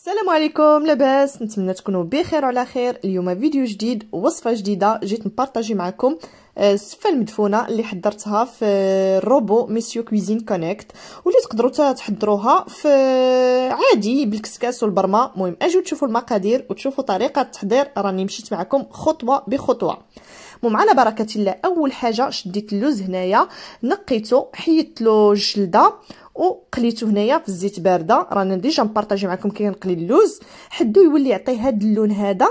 السلام عليكم لاباس نتمنى تكونوا بخير وعلى خير اليوم فيديو جديد وصفه جديده جيت نبارطاجي معكم آه، السفه المدفونه اللي حضرتها في الروبو ميسيو كويزين كونيكت واللي تقدروا تحضروها في عادي بالكسكاس والبرمه المهم اجيو تشوفوا المقادير وتشوفوا طريقه التحضير راني مشيت معكم خطوه بخطوه المهم على بركه الله اول حاجه شديت اللوز هنايا نقيته حيدت له الجلده وقليته هنايا في الزيت بارده رانا ديجا نبارطاجي معكم كي نقلي اللوز حدو يولي يعطي هاد اللون هذا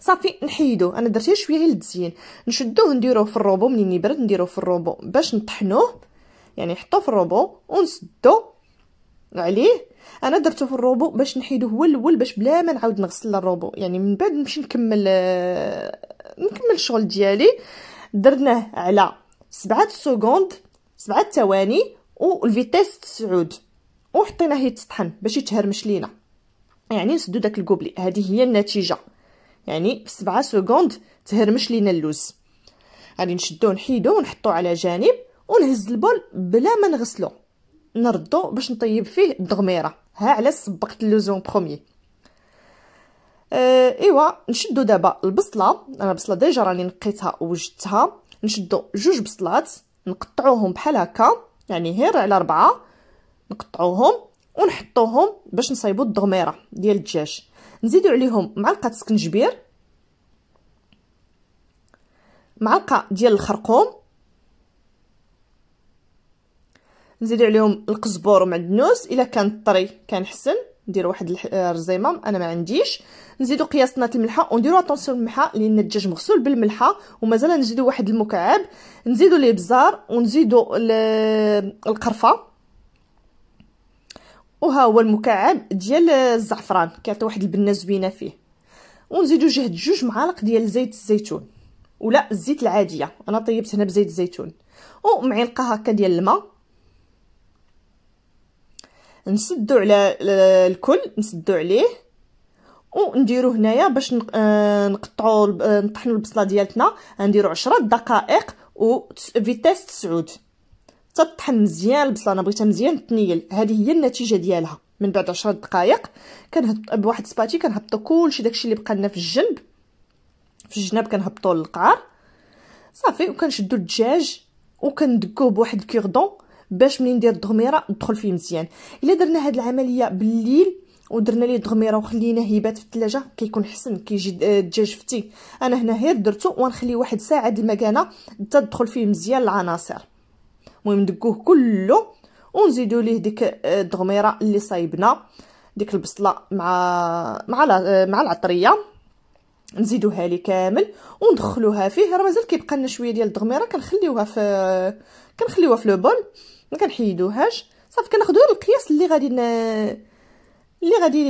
صافي نحيدوه انا درت شويه غير التزيين نشدوه نديروه في الروبو منين يبرد نديروه في الروبو باش نطحنوه يعني نحطوه في الروبو ونسدو عليه انا درته في الروبو باش نحيدوه هو الاول باش بلا ما نعاود نغسل الروبو يعني من بعد نمشي نكمل آه، نكمل الشغل ديالي درناه على سبعة سكوند سبعة ثواني والفيتيس تسعود وحطيناه يتطحن باش يتهرمش لينا يعني نسدو داك الكوبلي هذه هي النتيجه يعني في سبعة سكوند تهرمش لينا اللوز غادي نشدو نحيدو ونحطو على جانب ونهز البول بلا ما نغسلو نردو باش نطيب فيه الدغميره ها على سبقت اللوزون اون اه ايوا نشدو دابا البصله انا البصله ديجا راني نقيتها وجدتها نشدو جوج بصلات نقطعوهم بحال هكا يعني غير على ربعة نقطعوهم ونحطوهم باش نصايبو الضغميره ديال الدجاج نزيدو عليهم معلقه سكنجبير معلقه ديال الخرقوم نزيدو عليهم القزبور ومعدنوس الا كان طري كان حسن ندير واحد الرزيمه آه، انا ما عنديش نزيدو طنات الملحه ونديرو اتونسيون الملحه لان الدجاج مغسول بالملحه ومازال نزيدو واحد المكعب نزيدو الابزار ونزيدو القرفه وها هو المكعب ديال الزعفران كيعطي واحد البنه زوينه فيه ونزيدو جهد جوج معالق ديال زيت الزيتون ولا الزيت العاديه انا طيبت هنا بزيت الزيتون ومعلقه هكا ديال الماء نسدو على الكل نسدو عليه ونديرو هنايا باش آه، نقطعو آه، نطحنو البصله ديالتنا غنديرو 10 دقائق و فيتاس تسعود تطحن مزيان البصله انا بغيتها مزيان تنيل هذه هي النتيجه ديالها من بعد 10 دقائق كنهبط بواحد سباتي كنهبطو كلشي داكشي اللي بقى لنا في الجنب في الجناب كنهبطو للقعر صافي وكنشدو الدجاج وكندكوه بواحد الكيردون باش ملي ندير الضميره ندخل فيه مزيان الا درنا هاد العمليه بالليل ودرنا ليه الضميره وخليناه يبات في الثلاجه كيكون حسن كيجي آه، الدجاج فتي انا هنا غير درتو ونخليه واحد ساعه د المكانه حتى تدخل فيه مزيان العناصر المهم ندكوه كله ونزيدو ليه ديك آه، الضميره اللي صايبنا ديك البصله مع مع آه، مع العطريه نزيدوها ليه كامل وندخلوها فيه راه مازال كيبقى لنا شويه ديال الضميره كنخليوها في كنخليوها في لو بول ما كنحيدوهاش صافي كناخذوا القياس اللي غادي ن... اللي غادي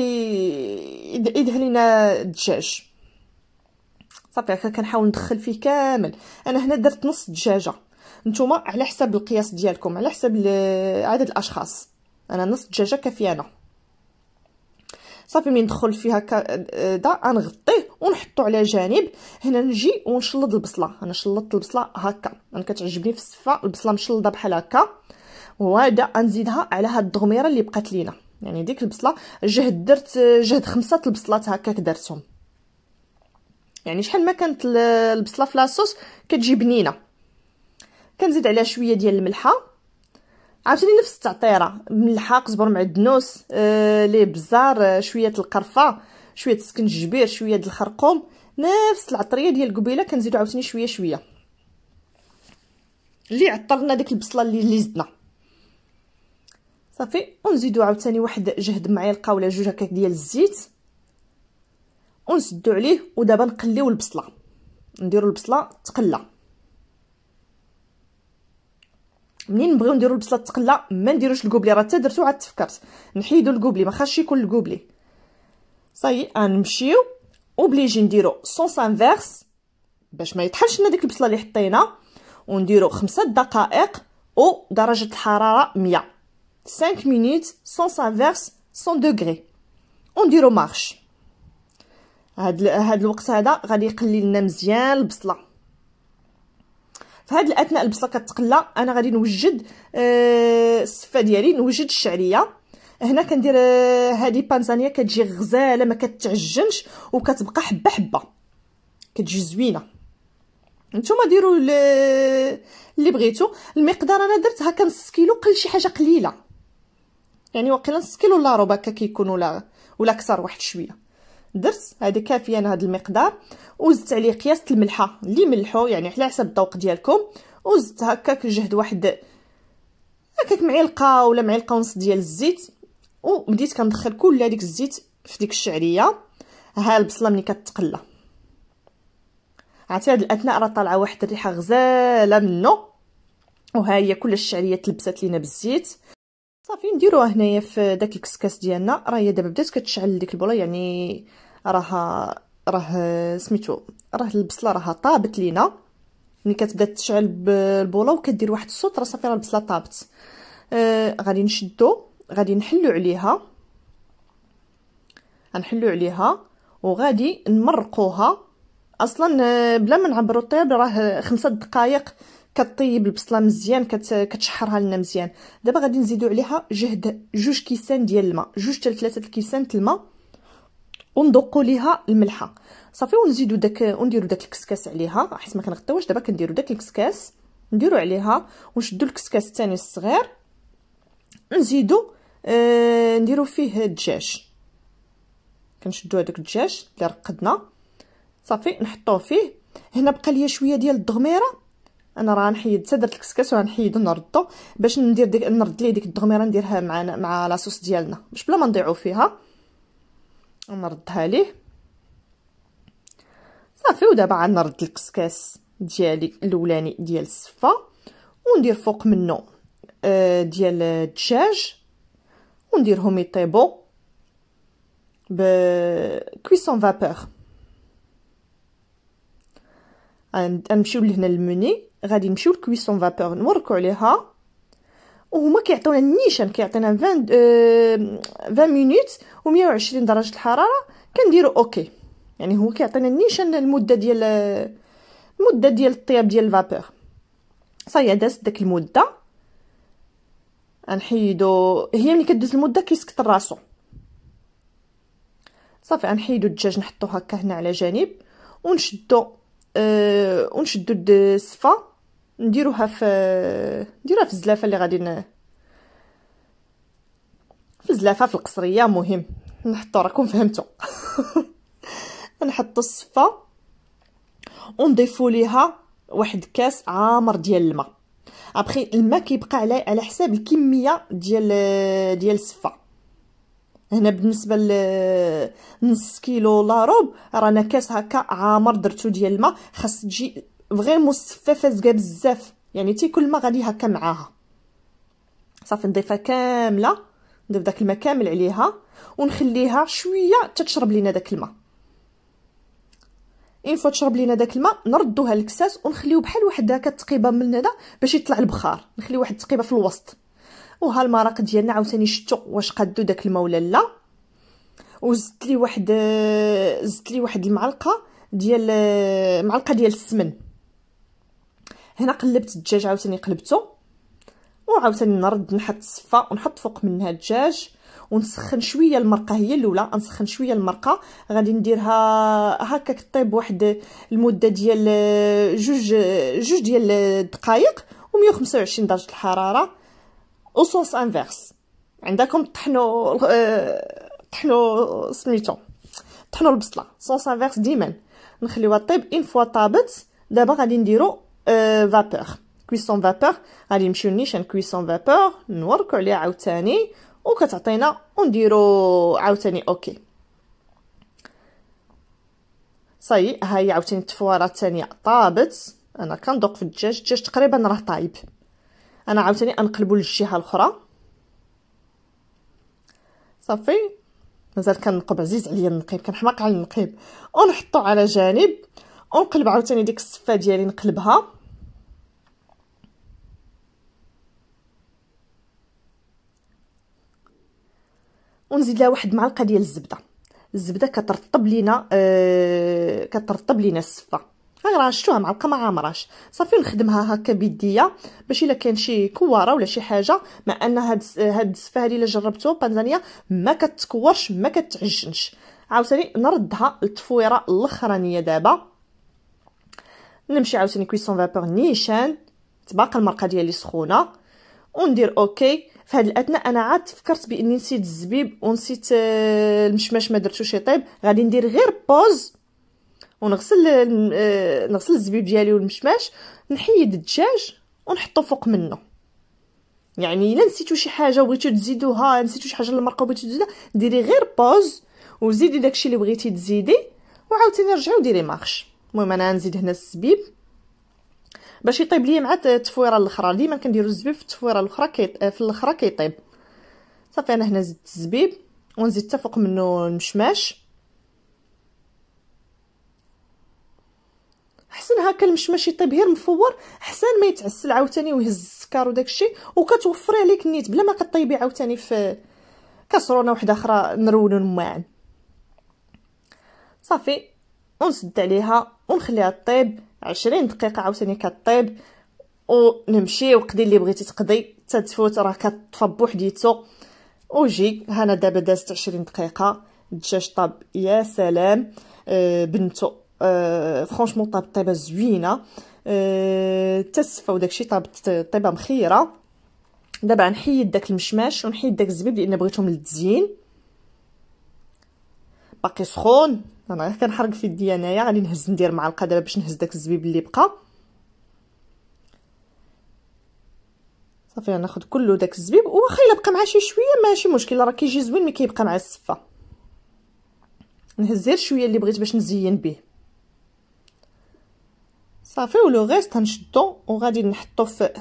يدهن لينا الدجاج صافي هكا كنحاول ندخل فيه كامل انا هنا درت نص دجاجه نتوما على حساب القياس ديالكم على حساب عدد الاشخاص انا نص دجاجه كافيانا صافي من ندخل فيه هكا دا غنغطيه ونحطو على جانب هنا نجي ونشلط البصله انا شلطت البصله هكا انا كتعجبني في السفه البصله مشلضه بحال هكا وهذا غنزيدها على هاد الضغميره اللي بقات لينا يعني ديك البصله جهد درت جهد خمسه البصلات هكاك درتهم يعني شحال ما كانت البصله في لاصوص كتجي بنينه كنزيد عليها شويه ديال الملحه عاوتاني نفس التعطيره ملحه قزبر معدنوس آه، لي بزار آه، شويه القرفه شويه السكنجبير شويه د الخرقوم نفس العطريه ديال قبيله كنزيدو عاوتاني شويه شويه اللي عطرنا ديك البصله لي اللي زدنا صافي ونزيدو عاوتاني واحد جهد معلقه ولا جوج هكاك ديال الزيت ونسدو عليه ودابا نقليو البصله نديرو البصله تقلى منين نبغيو نديرو البصله تقلى ما نديروش الكوبلي راه حتى درتو عاد تفكرت نحيدو الكوبلي ما خاصش يكون الكوبلي صافي غنمشيو آه، اوبليجي نديرو سونس انفيرس باش ما يطحنش لنا ديك البصله اللي حطينا ونديرو خمسة دقائق ودرجه الحراره 100 5 minutes, sens inverse, son degré. ونديرو مارش هاد هاد الوقت هذا غادي يقلي لنا مزيان البصله فهاد الاثناء البصله كتقلى انا غادي نوجد آه السفه ديالي نوجد الشعريه هنا كندير آه، هادي بانزانيا كتجي غزاله ما كتعجنش وكتبقى حبه حبه كتجي زوينه نتوما ديروا اللي بغيتو المقدار انا درت هكا نص كيلو قل شي حاجه قليله يعني واقيلا نص كيلو ولا ربع هكا كيكون ولا ولا كثر واحد شويه درت هذه كافيه انا هذا المقدار وزدت عليه قياس الملحه اللي ملحو يعني على حسب الذوق ديالكم وزدت هكاك جهد واحد هكاك معلقه ولا معلقه ونص ديال الزيت وبديت كندخل كل هذيك الزيت في ديك الشعريه ها البصله ملي كتقلى عرفتي هاد الاثناء راه طالعه واحد الريحه غزاله منه وها هي كل الشعريه تلبسات لينا بالزيت صافي نديروها هنايا في داك الكسكاس ديالنا راه هي دابا بدات كتشعل ديك البوله يعني راها راه سميتو راه البصله راها طابت لينا ملي كتبدا تشعل البوله وكدير واحد الصوت راه صافي راه البصله طابت آه غادي نشدو غادي نحلو عليها غنحلو عليها وغادي نمرقوها اصلا آه، بلا ما نعبرو الطياب راه خمسة دقائق كطيب البصله مزيان كتشحرها لنا مزيان دابا غادي نزيدو عليها جهد جوج كيسان ديال الماء جوج حتى ثلاثه الكيسان الماء وندقوا ليها الملحه صافي ونزيدو داك ونديرو داك الكسكاس عليها حيت ما كنغطيوش دابا كنديرو داك الكسكاس نديرو عليها ونشدو الكسكاس الثاني الصغير نزيدو آه نديرو فيه الدجاج كنشدو هذاك الدجاج اللي رقدنا صافي نحطوه فيه هنا بقى ليا شويه ديال الضغميره انا راه غنحيد حتى درت الكسكس وغنحيدو ونردو باش ندير ديك نرد ليه ديك الدغميره نديرها مع مع لاصوص ديالنا باش بلا ما نضيعو فيها نردها ليه صافي ودابا غنرد الكسكاس ديالي الاولاني ديال الصفه وندير فوق منه آه، ديال الدجاج ونديرهم يطيبوا كويسون فابور غنمشيو لهنا المني غادي نمشيو لكويسون فابور نوركو عليها وهما كيعطيونا النيشان كيعطينا 20 20 مينوت و120 درجه الحراره كنديرو اوكي يعني هو كيعطينا النيشان المده ديال المده ديال الطياب ديال الفابور صايا دازت داك المده غنحيدو هي ملي كدوز المده كيسكت راسو صافي غنحيدو الدجاج نحطو هكا هنا على جانب ونشدو أه ونشدو الصفه نديروها في نديروها في الزلافه اللي غادي ن... في الزلافه في القصريه مهم نحطو راكم فهمتوا نحطو الصفه ونضيفو ليها واحد كاس عامر ديال الماء ابخي الماء كيبقى على على حساب الكميه ديال ديال الصفه هنا بالنسبه لنص كيلو لاروب رانا كاس هكا عامر درتو ديال الماء خاص تجي فغير مصففه زكا بزاف يعني تي كل ما غادي هكا معاها صافي نضيفها كامله نضيف داك الماء كامل عليها ونخليها شويه تتشرب لينا داك الماء اين فوا تشرب لينا داك الماء نردوها للكساس ونخليو بحال واحد هكا التقيبه من هنا باش يطلع البخار نخليو واحد التقيبه في الوسط وها المرق ديالنا عاوتاني شتو واش قادو داك الماء ولا لا وزدت لي واحد آه، زدت لي واحد المعلقه ديال آه، معلقه ديال السمن هنا قلبت الدجاج عاوتاني قلبته وعاوتاني نرد نحط الصفه ونحط فوق منها الدجاج ونسخن شويه المرقه هي الاولى نسخن شويه المرقه غادي نديرها هكاك طيب واحد المده ديال جوج جوج ديال الدقائق و125 درجه الحراره صوص انفيرس عندكم طحنوا آه، طحنوا سميتو طحنوا البصله صوص انفيرس ديما نخليوها طيب ان فوا طابت دابا غادي نديرو فابور كويسون فابور غادي نمشيو نيشان كويسون فابور نوركو عليها عاوتاني وكتعطينا ونديرو عاوتاني اوكي صاي ها هي عاوتاني التفواره الثانيه طابت انا كندوق في الدجاج الدجاج تقريبا راه طايب انا عاوتاني انقلبو للجهه الاخرى صافي مازال كنقب عزيز عليا النقيب كنحماق على النقيب ونحطو على جانب ونقلب عاوتاني ديك الصفه ديالي نقلبها ونزيد لها واحد معلقه ديال الزبده الزبده كترطب لينا آه كترطب لينا السفه غير رشتوها معلقه ما عامراش صافي نخدمها هكا بيديا باش الا كان شي كواره ولا شي حاجه مع ان هاد هاد السفه هادي الا جربتو بانزانيا ما كتكورش ما كتعجنش عاوتاني نردها للتفويره الاخرانيه دابا نمشي عاوتاني كويسون فابور نيشان تبقى المرقه ديالي سخونه وندير اوكي فهاد الاثناء انا عاد فكرت باني نسيت الزبيب ونسيت آه، المشماش ما درتوش يطيب غادي ندير غير بوز ونغسل آه، نغسل الزبيب ديالي والمشمش نحيد الدجاج ونحطو فوق منه يعني الا نسيتو شي حاجه بغيتو تزيدوها نسيتو شي حاجه المرقه بغيتو تزيدها ديري غير بوز وزيدي داكشي اللي بغيتي تزيدي وعاوتاني رجعي وديري مارش المهم انا نزيد هنا الزبيب باش يطيب ليا مع التفويره الاخرى ديما كنديرو الزبيب في التفويره الاخرى كي في الاخرى كيطيب صافي انا هنا زدت الزبيب ونزيد حتى فوق منه المشماش حسن هكا المشماش يطيب غير مفور حسن ما يتعسل عاوتاني ويهز السكر وداكشي وكتوفري عليك النيت بلا ما كطيبي عاوتاني في كسرونه وحده اخرى نرولو الماعن صافي ونسد عليها ونخليها طيب عشرين دقيقه عاوتاني كطيب ونمشي وقدي اللي بغيتي تقضي تتفوت راه كطفى بوحديتو وجي هنا دابا دازت عشرين دقيقه الدجاج طاب يا سلام أه بنتو أه فرانشمون طاب طيبه زوينه أه تسفه وداكشي طابت طيبه مخيره دابا نحيد داك المشماش ونحيد داك الزبيب لان بغيتهم للتزيين باقي سخون انا غير كنحرق في يدي انايا غادي نهز ندير معلقه دابا باش نهز داك الزبيب اللي بقى صافي ناخذ كله داك الزبيب واخا الا بقى معاه شي شويه ماشي مشكل راه كيجي زوين ملي كيبقى مع السفه نهز غير شويه اللي بغيت باش نزين به صافي ولو غيست هنشدو وغادي نحطو في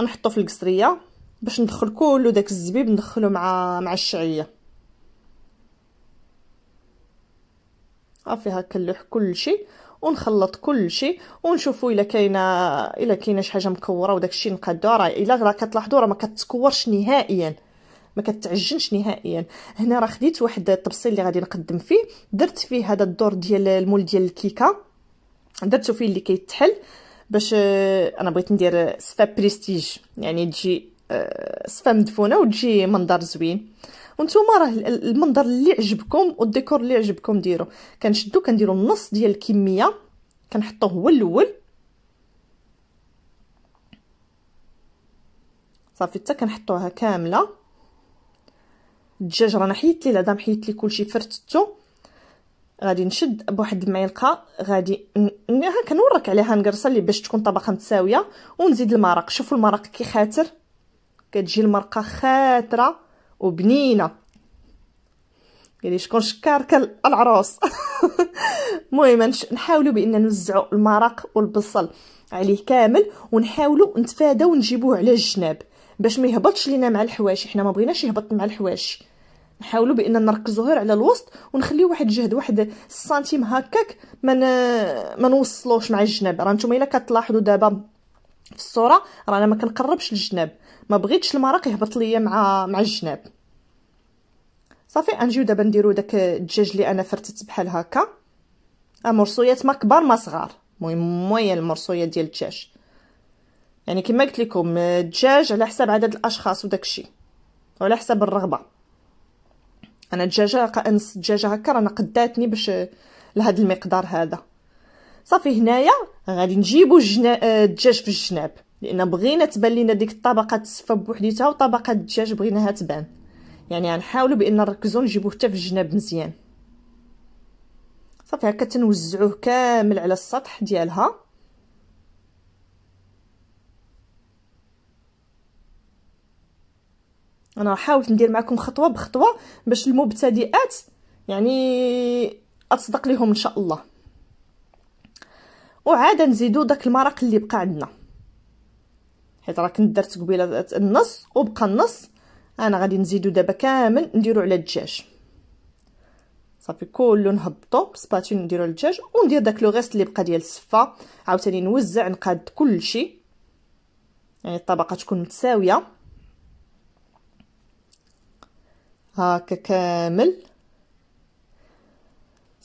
نحطو في القصريه باش ندخل كله داك الزبيب ندخلو مع مع الشعيه صافي هكا نلوح كلشي ونخلط كلشي ونشوفوا الا كاينه الا كاينه شي حاجه مكوره وداك الشيء نقادو راه الا راه كتلاحظوا راه ما كتكورش نهائيا ما كتعجنش نهائيا هنا راه خديت واحد الطبسيل اللي غادي نقدم فيه درت فيه هذا الدور ديال المول ديال الكيكه درتو فيه اللي كيتحل باش آه، انا بغيت ندير سفا بريستيج يعني تجي سفا آه، مدفونه وتجي منظر زوين وانتم راه المنظر اللي عجبكم والديكور اللي عجبكم ديرو كنشدو كنديرو النص ديال الكميه كنحطوه هو الاول صافي حتى كنحطوها كامله الدجاج رانا حيت ليه العظام حيت ليه كلشي فرتتو غادي نشد بواحد المعلقه غادي ها كنورك عليها نقرصها لي باش تكون طبقه متساويه ونزيد المرق شوفوا المرق كي خاتر كتجي المرقه خاتره وبنينه يعني شكون شكار كان العروس المهم نحاولوا بان نوزعوا المرق والبصل عليه كامل ونحاولوا نتفاداو نجيبوه على الجناب باش ما يهبطش لينا مع الحواشي حنا ما بغيناش يهبط مع الحواشي نحاولوا بان نركزوه غير على الوسط ونخليو واحد الجهد واحد السنتيم هكاك ما من... ما نوصلوش مع الجناب راه نتوما الا كتلاحظوا دابا في الصوره رانا ما كنقربش للجناب ما بغيتش المرق يهبط ليا مع مع الجناب صافي انجيو دابا نديرو داك الدجاج اللي انا فرتت بحال هكا مرصويات ما كبار ما صغار المهم مويه المرصويه ديال الدجاج يعني كما قلت لكم الدجاج على حساب عدد الاشخاص وداك الشيء وعلى حساب الرغبه انا الدجاجه نص الدجاجه هكا رانا قداتني باش لهذا المقدار هذا صافي هنايا غادي نجيبو آه، الدجاج في الجناب لان بغينا تبان لينا ديك الطبقه السفه بوحديتها وطبقه الدجاج بغيناها تبان يعني غنحاولوا بان نركزوا نجيبوه حتى في الجناب مزيان صافي هكا تنوزعوه كامل على السطح ديالها انا حاولت ندير معكم خطوه بخطوه باش المبتدئات يعني اصدق لهم ان شاء الله وعاد نزيدو داك المرق اللي بقى عندنا حيت راه كنت درت قبيله النص وبقى النص انا غادي نزيدو دابا كامل نديرو على الدجاج صافي كلو نهبطو بسباتين نديرو الدجاج وندير داك لو غيست اللي بقى ديال السفه عاوتاني نوزع نقاد كلشي يعني الطبقه تكون متساويه هاكا كامل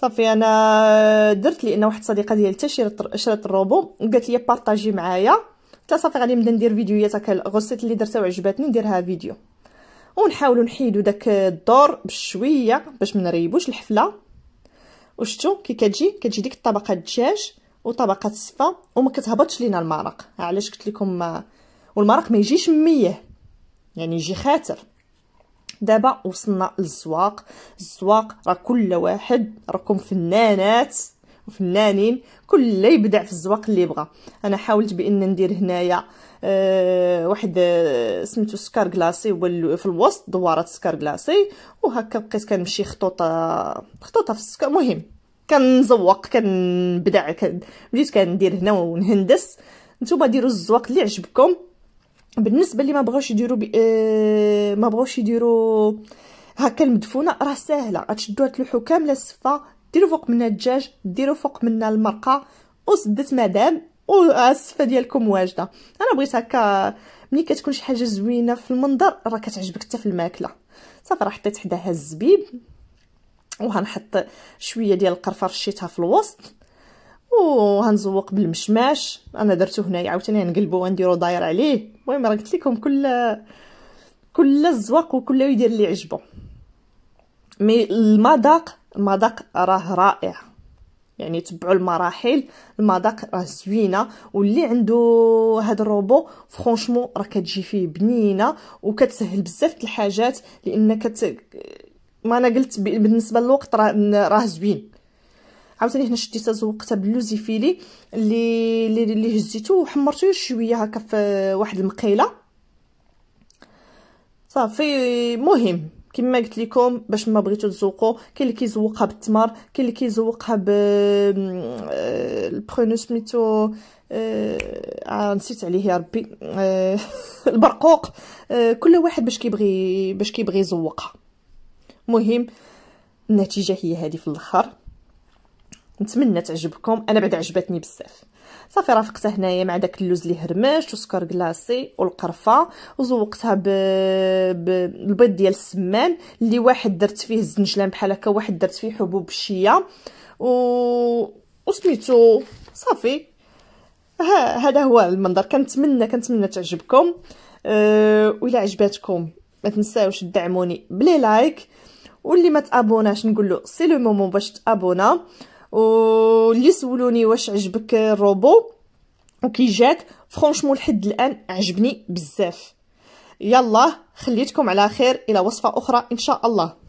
صافي انا درت لان واحد الصديقه ديالي حتى شرات الروبو وقالت لي بارطاجي معايا حتى صافي غادي نبدا ندير فيديوهات هكا الغوسيت اللي درتها وعجبتني نديرها فيديو ونحاولوا نحيدوا داك الدور بشويه باش ما نريبوش الحفله وشتو كي كتجي كتجي ديك الطبقه الدجاج وطبقه الصفا وما كتهبطش لينا المرق علاش قلت لكم والمرق ما يجيش ميه يعني يجي خاتر دابا وصلنا للسواق السواق راه كل واحد راكم فنانات وفنانين كل اللي يبدع في الزواق اللي يبغى انا حاولت بان ندير هنايا أه واحد آه، سميتو سكار كلاصي هو في الوسط دوارات سكار كلاصي وهكا بقيت كنمشي خطوطه خطوطه في السكار مهم كنزوق كنبدع كن بديت كندير هنا ونهندس نتوما ديروا الزواق اللي عجبكم بالنسبه اللي ما بغاوش يديروا آه ما بغاوش يديروا هكا المدفونه راه ساهله غتشدوها تلوحوا كامله الصفه ديروا فوق منها الدجاج ديروا فوق منها المرقه وسدت مدام والصفه ديالكم واجده انا بغيت هكا ملي كتكون شي حاجه زوينه في المنظر راه كتعجبك حتى في الماكله صافي راه حطيت حداها الزبيب وهنحط شويه ديال القرفه رشيتها في الوسط وهنزوق بالمشماش انا درتو هنايا عاوتاني غنقلبو ونديرو داير عليه المهم راه قلت لكم كل كل زواق وكل يدير اللي عجبه مي المذاق المذاق راه رائع يعني تبعوا المراحل المذاق راه زوينه واللي عنده هاد الروبو فرونشمون راه كتجي فيه بنينه وكتسهل بزاف الحاجات لان كت ما انا قلت بالنسبه للوقت راه راه زوين عاوتاني هنا شديت زوقتها باللوزيفيلي اللي اللي اللي هزيتو وحمرته شويه هكا في واحد المقيله صافي مهم كما قلت لكم باش ما بغيتو تزوقوا كاين اللي كيزوقها بالتمر كاين اللي كيزوقها ب آه، البرونو سميتو آه،, آه نسيت عليه يا ربي آه البرقوق آه كل واحد باش كيبغي باش كيبغي يزوقها مهم النتيجه هي هذه في الاخر نتمنى تعجبكم انا بعد عجبتني بزاف صافي رافقتها هنايا مع داك اللوز اللي هرمش وسكر كلاصي والقرفه وزوقتها ب... بالبيض ديال السمان اللي واحد درت فيه الزنجلان بحال هكا واحد درت فيه حبوب الشيا و وسميتو صافي ها هذا هو المنظر كنتمنى كنتمنى تعجبكم أه وإلا عجباتكم ما تنساوش تدعموني بلي لايك واللي ما تابوناش نقول له سي لو مومون باش تابونا واللي سولوني واش عجبك الروبو وكي جات فرونشمون لحد الان عجبني بزاف يلا خليتكم على خير الى وصفه اخرى ان شاء الله